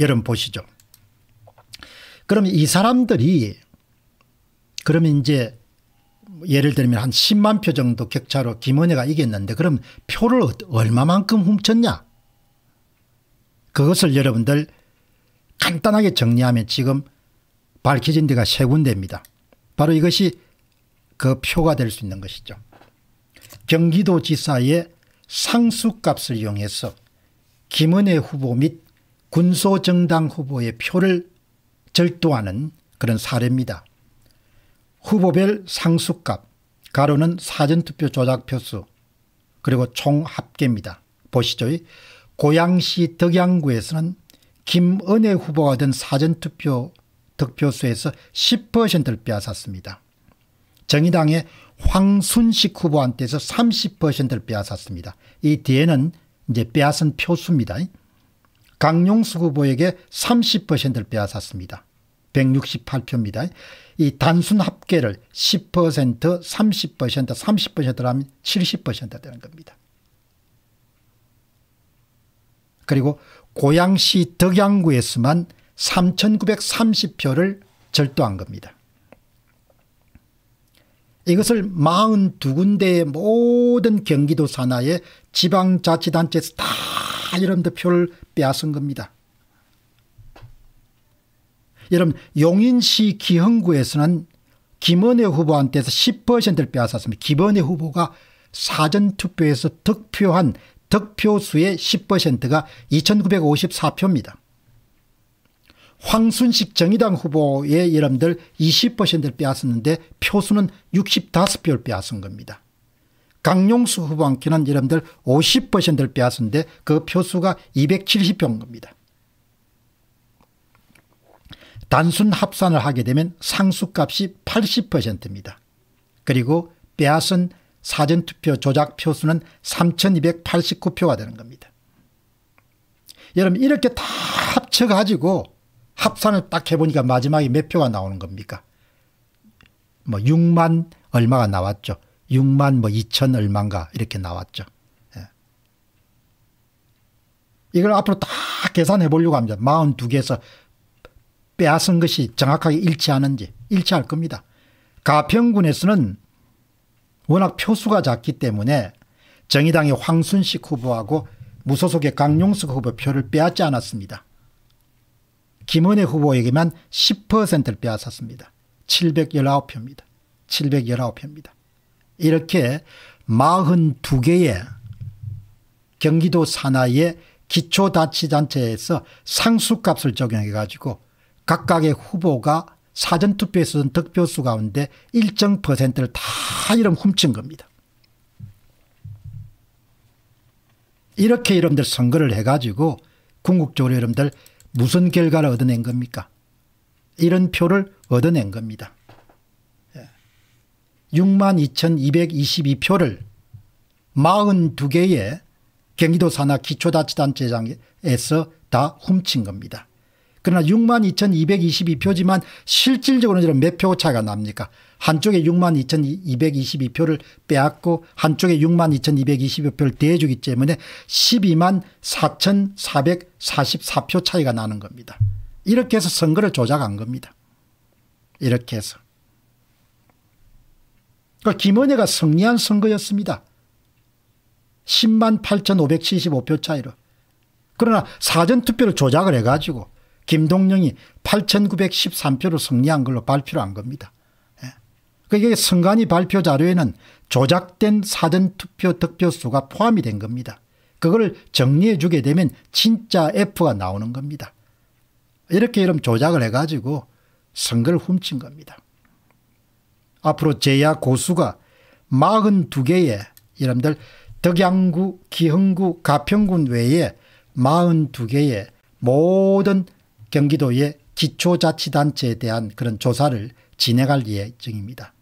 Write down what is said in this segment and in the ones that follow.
여러분 보시죠. 그럼 이 사람들이 그러면 이제 예를 들면 한 10만 표 정도 격차로 김은혜가 이겼는데 그럼 표를 얼마만큼 훔쳤냐 그것을 여러분들 간단하게 정리하면 지금 밝혀진 데가 세 군데입니다. 바로 이것이 그 표가 될 수 있는 것이죠. 경기도지사의 상수값을 이용해서 김은혜 후보 및 군소정당 후보의 표를 절도하는 그런 사례입니다. 후보별 상수값, 가로는 사전투표 조작표수, 그리고 총 합계입니다. 보시죠. 고양시 덕양구에서는 김은혜 후보가 든 사전투표 득표수에서 10%를 빼앗았습니다. 정의당의 황순식 후보한테서 30%를 빼앗았습니다. 이 뒤에는 이제 빼앗은 표수입니다. 강용수 후보에게 30%를 빼앗았습니다. 168표입니다. 이 단순 합계를 10%, 30%, 30%라면 70% 되는 겁니다. 그리고 고양시 덕양구에서만 3,930표를 절도한 겁니다. 이것을 42군데의 모든 경기도 산하의 지방자치단체에서 다다 이런 대표를 빼앗은 겁니다. 여러분 용인시 기흥구에서는 김은혜 후보한테서 10%를 빼앗았습니다. 김은혜 후보가 사전투표에서 득표한 득표수의 10%가 2954표입니다. 황순식 정의당 후보의 여러분들 20%를 빼앗았는데 표수는 65표를 빼앗은 겁니다. 강용수 후보한기는 여러분들 50%를 빼앗은데 그 표수가 270표인 겁니다. 단순 합산을 하게 되면 상수값이 80%입니다. 그리고 빼앗은 사전투표 조작 표수는 3289표가 되는 겁니다. 여러분 이렇게 다 합쳐가지고 합산을 딱 해보니까 마지막에 몇 표가 나오는 겁니까? 뭐 6만 얼마가 나왔죠. 6만 뭐 2천 얼마인가 이렇게 나왔죠. 예. 이걸 앞으로 다 계산해 보려고 합니다. 42개에서 빼앗은 것이 정확하게 일치하는지 일치할 겁니다. 가평군에서는 워낙 표수가 작기 때문에 정의당의 황순식 후보하고 무소속의 강용석 후보 표를 빼앗지 않았습니다. 김은혜 후보에게만 10%를 빼앗았습니다. 719표입니다. 719표입니다. 이렇게 42개의 경기도 산하의 기초자치단체에서 상수값을 적용해 가지고 각각의 후보가 사전투표에서 득표수 가운데 일정 퍼센트를 다 이름 훔친 겁니다. 이렇게 여러분들 선거를 해가지고 궁극적으로 여러분들 무슨 결과를 얻어낸 겁니까? 이런 표를 얻어낸 겁니다. 62,222표를 42개의 경기도 산하 기초자치단체장에서 다 훔친 겁니다. 그러나 62,222표지만 실질적으로는 몇 표 차가 이 납니까? 한쪽에 62,222표를 빼앗고 한쪽에 62,222표를 대주기 때문에 124 4,444표 차이가 나는 겁니다. 이렇게 해서 선거를 조작한 겁니다. 이렇게 해서. 그러니까 김은혜가 승리한 선거였습니다. 10만 8,575표 차이로. 그러나 사전투표를 조작을 해가지고 김동영이 8,913표로 승리한 걸로 발표를 한 겁니다. 예. 그게 그러니까 선관위 발표 자료에는 조작된 사전투표 득표수가 포함이 된 겁니다. 그걸 정리해 주게 되면 진짜 F가 나오는 겁니다. 이렇게 이런 조작을 해가지고 선거를 훔친 겁니다. 앞으로 제야 고수가 42개의 여러분들 덕양구, 기흥구, 가평군 외에 42개의 모든 경기도의 기초자치단체에 대한 그런 조사를 진행할 예정입니다.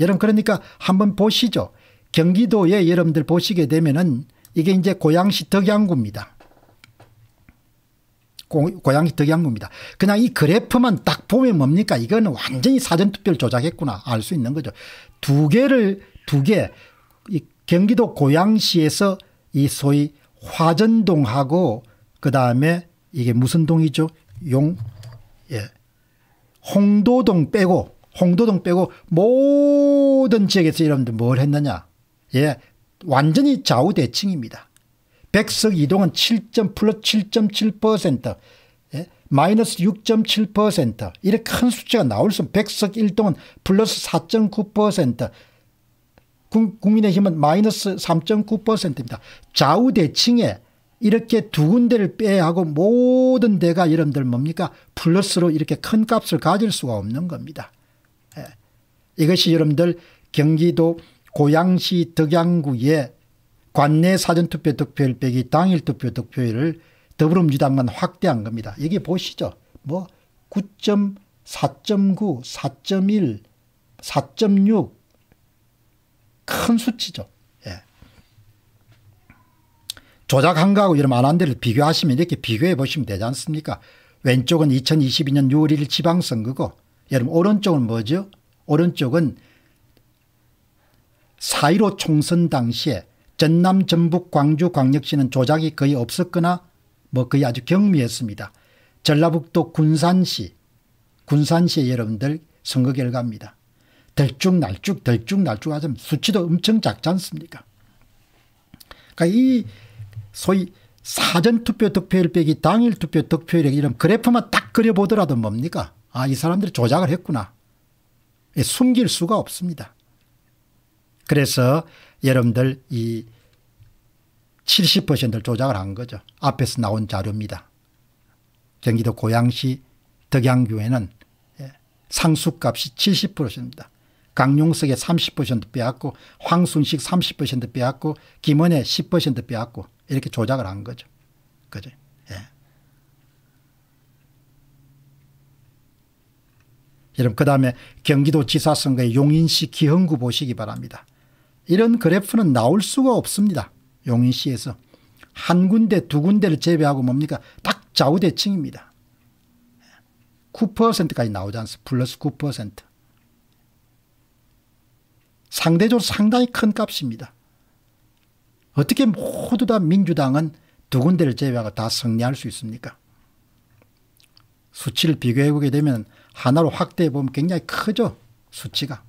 여러분 그러니까 한번 보시죠. 경기도에 여러분들 보시게 되면은 이게 이제 고양시 덕양구입니다. 고, 양이 덕양구입니다. 그냥 이 그래프만 딱 보면 뭡니까? 이거 완전히 사전투표를 조작했구나. 알 수 있는 거죠. 두 개를, 두 개, 이 경기도 고양시에서 이 소위 화전동하고 그 다음에 이게 무슨 동이죠? 용, 예. 홍도동 빼고, 홍도동 빼고 모든 지역에서 여러분들 뭘 했느냐. 예. 완전히 좌우대칭입니다. 백석 이동은 7점 플러스 7.7% 예? 마이너스 6.7% 이렇게 큰 수치가 나올 수 백석 일동은 플러스 4.9% 국민의힘은 마이너스 3.9%입니다. 좌우대칭에 이렇게 두 군데를 빼하고 모든 데가 여러분들 뭡니까 플러스로 이렇게 큰 값을 가질 수가 없는 겁니다. 예. 이것이 여러분들 경기도 고양시 덕양구의 관내 사전투표 득표율 빼기 당일 투표 득표율을 더불어민주당만 확대한 겁니다. 여기 보시죠. 뭐 9.4.9, 4.1, 4.6 큰 수치죠. 예. 조작한 거하고 이런 안한 데를 비교하시면 이렇게 비교해 보시면 되지 않습니까? 왼쪽은 2022년 6월 1일 지방선거고 여러분 오른쪽은 뭐죠? 오른쪽은 4.15 총선 당시에 전남, 전북, 광주, 광역시는 조작이 거의 없었거나 뭐 거의 아주 경미했습니다. 전라북도 군산시, 군산시 여러분들 선거 결과입니다. 덜쭉날쭉 덜쭉날쭉 하자면 수치도 엄청 작지 않습니까? 그러니까 이 소위 사전투표 득표율 빼기 당일 투표 득표율 이런 그래프만 딱 그려보더라도 뭡니까? 아, 이 사람들이 조작을 했구나. 예, 숨길 수가 없습니다. 그래서 여러분들 이 70%를 조작을 한 거죠. 앞에서 나온 자료입니다. 경기도 고양시 덕양교에는 예, 상수값이 70%입니다. 강용석의 30% 빼앗고 황순식 30% 빼앗고 김원의 10% 빼앗고 이렇게 조작을 한 거죠. 그죠? 예. 여러분 그 다음에 경기도지사선거의 용인시 기흥구 보시기 바랍니다. 이런 그래프는 나올 수가 없습니다. 용인시에서. 한 군데 두 군데를 제외하고 뭡니까 딱 좌우대칭입니다. 9%까지 나오지 않습니까 플러스 9%. 상대적으로 상당히 큰 값입니다. 어떻게 모두 다 민주당은 두 군데를 제외하고 다 승리할 수 있습니까? 수치를 비교해 보게 되면 하나로 확대해 보면 굉장히 크죠. 수치가.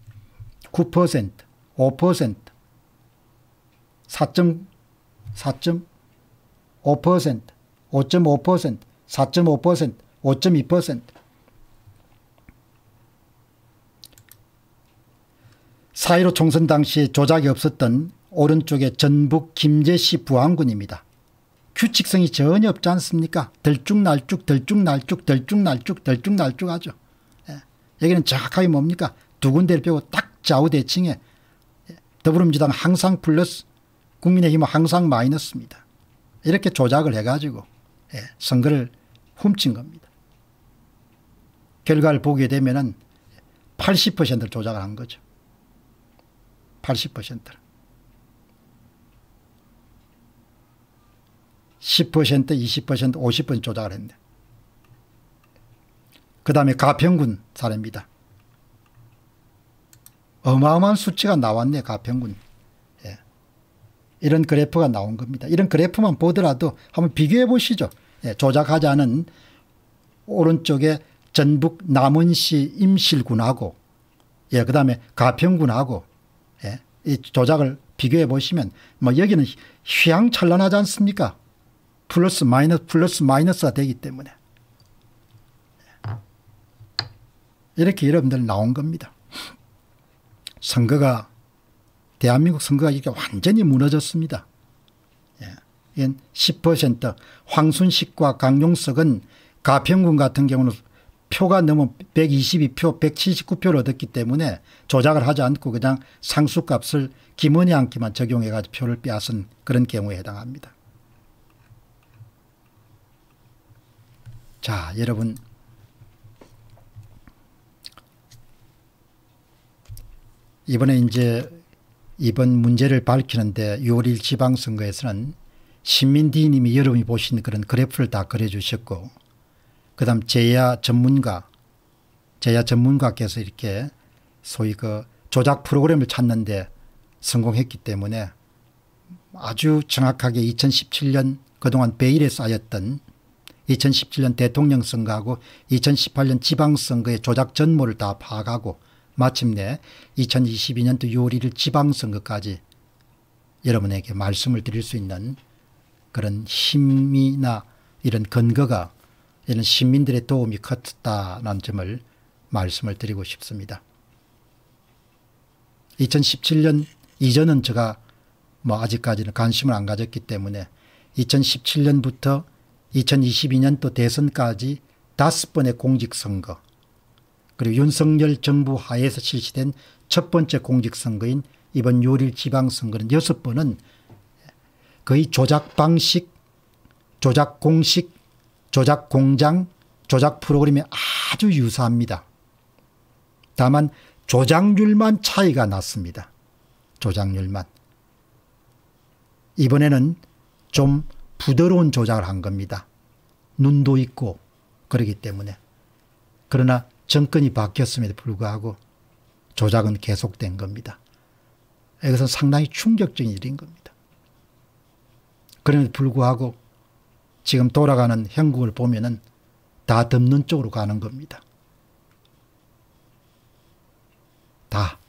9%, 5%, 4 5 5.5% 4.5% 5.2% 4.15 총선 당시 조작이 없었던 오른쪽에 전북 김제시 부안군입니다. 규칙성이 전혀 없지 않습니까? 들쭉날쭉 들쭉날쭉 들쭉날쭉 들쭉날쭉 하죠. 예. 여기는 정확하게 뭡니까? 두 군데를 빼고 딱 좌우대칭에 예. 더불어민주당 항상 플러스 국민의힘은 항상 마이너스입니다. 이렇게 조작을 해가지고 예, 선거를 훔친 겁니다. 결과를 보게 되면 은 80%를 조작을 한 거죠. 80%를. 10%, 20%, 50% 조작을 했는데 그 다음에 가평군 사례입니다. 어마어마한 수치가 나왔네 가평군. 이런 그래프가 나온 겁니다. 이런 그래프만 보더라도 한번 비교해 보시죠. 예, 조작하지 않은 오른쪽에 전북 남원시 임실군하고 예, 그다음에 가평군하고 예, 이 조작을 비교해 보시면 뭐 여기는 휘황찬란하지 않습니까? 플러스 마이너스 플러스 마이너스가 되기 때문에 이렇게 여러분들 나온 겁니다. 선거가 대한민국 선거가 이렇게 완전히 무너졌습니다. 예. 10% 황순식과 강용석은 가평군 같은 경우는 표가 넘으 122표 179표를 얻었기 때문에 조작을 하지 않고 그냥 상수값을 김원희 안기만 적용해 가지고 표를 빼앗은 그런 경우에 해당합니다. 자 여러분 이번에 이제 이번 문제를 밝히는데 6월 1일 지방선거에서는 신민디님이 여러분이 보신 그런 그래프를 다 그려주셨고 그 다음 제야 전문가 제야 전문가께서 이렇게 소위 그 조작 프로그램을 찾는데 성공했기 때문에 아주 정확하게 2017년 그동안 베일에 쌓였던 2017년 대통령 선거하고 2018년 지방선거의 조작 전모를 다 파악하고 마침내 2022년도 요리를 지방선거까지 여러분에게 말씀을 드릴 수 있는 그런 힘이나 이런 근거가 이런 시민들의 도움이 컸다는 점을 말씀을 드리고 싶습니다. 2017년 이전은 제가 뭐 아직까지는 관심을 안 가졌기 때문에 2017년부터 2022년도 대선까지 다섯 번의 공직선거 그리고 윤석열 정부 하에서 실시된 첫 번째 공직선거인 이번 요일 지방선거는 여섯 번은 거의 조작 방식, 조작 공식, 조작 공장, 조작 프로그램이 아주 유사합니다. 다만 조작률만 차이가 났습니다. 조작률만. 이번에는 좀 부드러운 조작을 한 겁니다. 눈도 있고 그러기 때문에. 그러나 정권이 바뀌었음에도 불구하고 조작은 계속된 겁니다. 이것은 상당히 충격적인 일인 겁니다. 그럼에도 불구하고 지금 돌아가는 형국을 보면은 다 덮는 쪽으로 가는 겁니다. 다.